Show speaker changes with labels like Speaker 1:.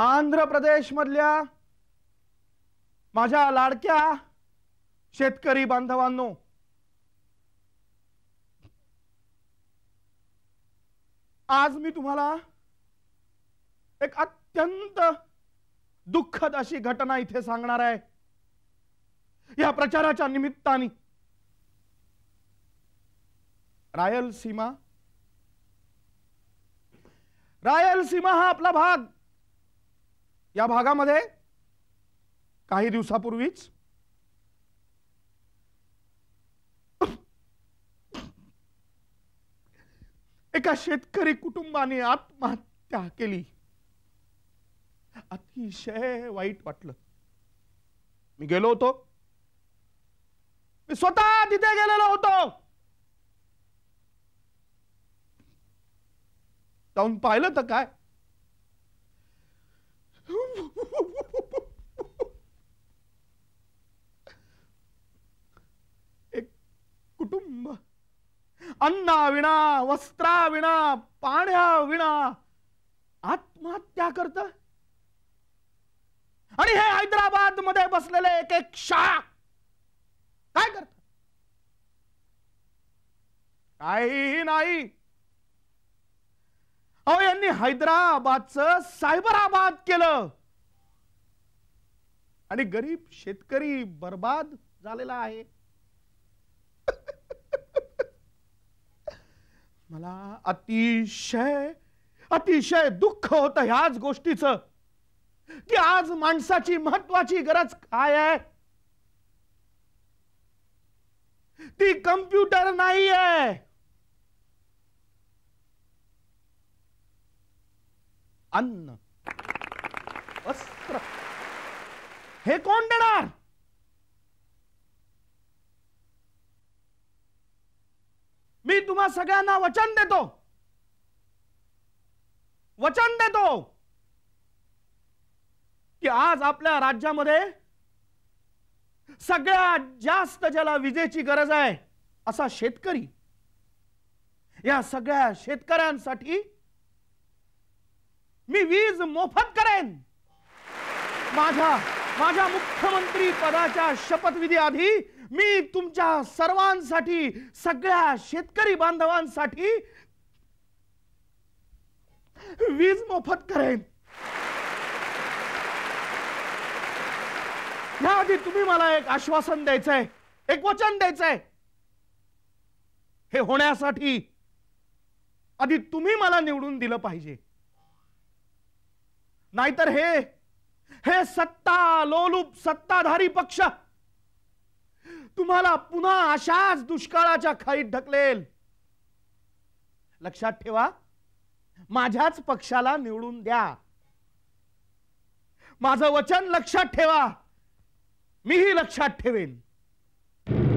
Speaker 1: आंध्र प्रदेश मधल्या माझ्या लाडक्या शेतकरी बांधवांनो आज मी तुम्हाला एक अत्यंत दुःखद अशी घटना इथे सांगणार आहे या प्रचाराच्या निमित्ताने रायलसीमा रायलसीमा हा आपला भाग या भागामध्ये काही दिवसापूर्वीच एका शेतकरी कुटुंबाने आत्महत्या केली अतिशय वाईट वाटलं मी गेलो होतो मी स्वतः तिथे गेलेलो होतो जाऊन पाहिलं तर काय अन्ना वस्त्रा विना पाण्या पाण्याविणा आत्महत्या करत आणि हे हैदराबाद मध्ये बसलेले एक एक शाळा काय करत काहीही नाही अहो यांनी हैदराबादच सायबराबाद केलं आणि गरीब शेतकरी बर्बाद झालेला आहे मला अतिशय अतिशय दुःख होत ह्याच गोष्टीच, की आज माणसाची महत्वाची गरज काय आहे ती कम्प्युटर नाही आहे अन्न वस्त्र हे कोण देणार तुम्हा सगळ्यांना वचन देतो वचन देतो की आज आपल्या राज्यामध्ये सगळ्यात जास्त ज्याला विजेची गरज आहे असा शेतकरी या सगळ्या शेतकऱ्यांसाठी मी वीज मोफत करेन माझा माझ्या मुख्यमंत्री पदाच्या शपथविधी आधी मी तुमच्या सर्वांसाठी सगळ्या शेतकरी बांधवांसाठी वीज मोफत करेन याआधी तुम्ही मला एक आश्वासन द्यायचंय एक वचन द्यायचंय हे होण्यासाठी आधी तुम्ही मला निवडून दिलं पाहिजे नाहीतर हे हे सत्ता लोलूप सत्ताधारी पक्ष तुम्हाला पुन्हा अशाच दुष्काळाच्या खाईत ढकलेल लक्षात ठेवा माझ्याच पक्षाला निवडून द्या माझं वचन लक्षात ठेवा मीही लक्षात ठेवेन